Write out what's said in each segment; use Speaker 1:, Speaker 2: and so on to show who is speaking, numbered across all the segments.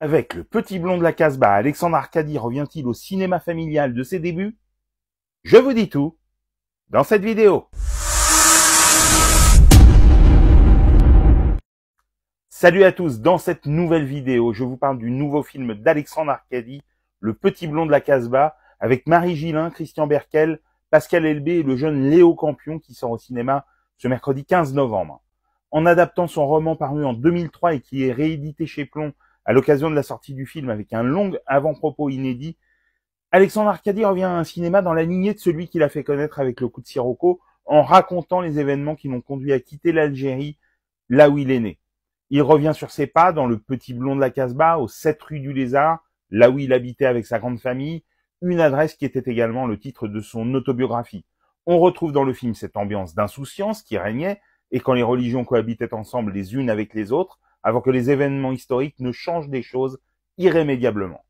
Speaker 1: Avec le petit blond de la Casbah, Alexandre Arcadie revient-il au cinéma familial de ses débuts Je vous dis tout dans cette vidéo. Salut à tous, dans cette nouvelle vidéo, je vous parle du nouveau film d'Alexandre Arcadie, Le Petit Blond de la Casbah, avec Marie Gillin, Christian Berkel, Pascal Elbé et le jeune Léo Campion qui sort au cinéma ce mercredi 15 novembre. En adaptant son roman paru en 2003 et qui est réédité chez Plomb à l'occasion de la sortie du film avec un long avant-propos inédit, Alexandre Arcadi revient à un cinéma dans la lignée de celui qu'il a fait connaître avec le coup de Sirocco en racontant les événements qui l'ont conduit à quitter l'Algérie, là où il est né. Il revient sur ses pas dans le petit blond de la Casbah, aux sept rues du Lézard, là où il habitait avec sa grande famille, une adresse qui était également le titre de son autobiographie. On retrouve dans le film cette ambiance d'insouciance qui régnait, et quand les religions cohabitaient ensemble les unes avec les autres, avant que les événements historiques ne changent des choses irrémédiablement.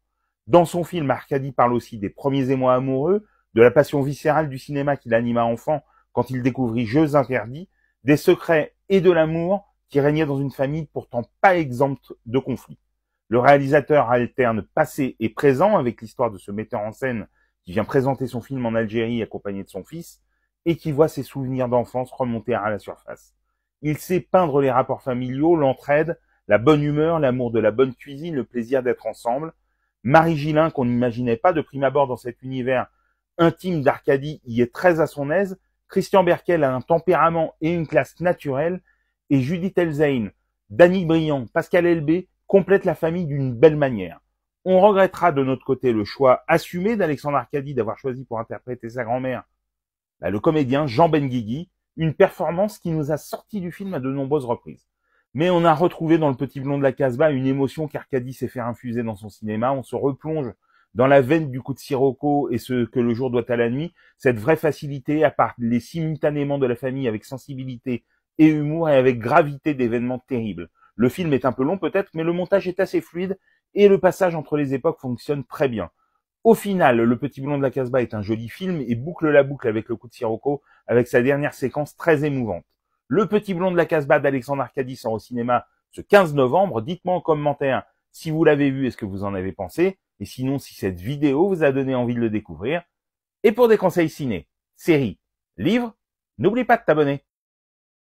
Speaker 1: Dans son film, Arcadie parle aussi des premiers émois amoureux, de la passion viscérale du cinéma qui anima enfant quand il découvrit Jeux interdits, des secrets et de l'amour qui régnait dans une famille pourtant pas exempte de conflits. Le réalisateur alterne passé et présent avec l'histoire de ce metteur en scène qui vient présenter son film en Algérie accompagné de son fils et qui voit ses souvenirs d'enfance remonter à la surface. Il sait peindre les rapports familiaux, l'entraide, la bonne humeur, l'amour de la bonne cuisine, le plaisir d'être ensemble. Marie Gillin, qu'on n'imaginait pas de prime abord dans cet univers intime d'Arcadie, y est très à son aise. Christian Berkel a un tempérament et une classe naturelle. Et Judith elzeyn Dany Briand, Pascal Elbé complètent la famille d'une belle manière. On regrettera de notre côté le choix assumé d'Alexandre Arcadie d'avoir choisi pour interpréter sa grand-mère bah, le comédien Jean Benguigui, une performance qui nous a sorti du film à de nombreuses reprises. Mais on a retrouvé dans le petit blond de la Casbah une émotion qu'Arcadie s'est fait infuser dans son cinéma. On se replonge dans la veine du coup de Sirocco et ce que le jour doit à la nuit, cette vraie facilité à parler simultanément de la famille avec sensibilité et humour et avec gravité d'événements terribles. Le film est un peu long peut-être, mais le montage est assez fluide et le passage entre les époques fonctionne très bien. Au final, Le Petit blond de la Casbah est un joli film et boucle la boucle avec le coup de Sirocco avec sa dernière séquence très émouvante. Le petit blond de la Casbah d'Alexandre Arcadis sort au cinéma ce 15 novembre. Dites-moi en commentaire si vous l'avez vu et ce que vous en avez pensé. Et sinon, si cette vidéo vous a donné envie de le découvrir. Et pour des conseils ciné, séries, livres, n'oublie pas de t'abonner.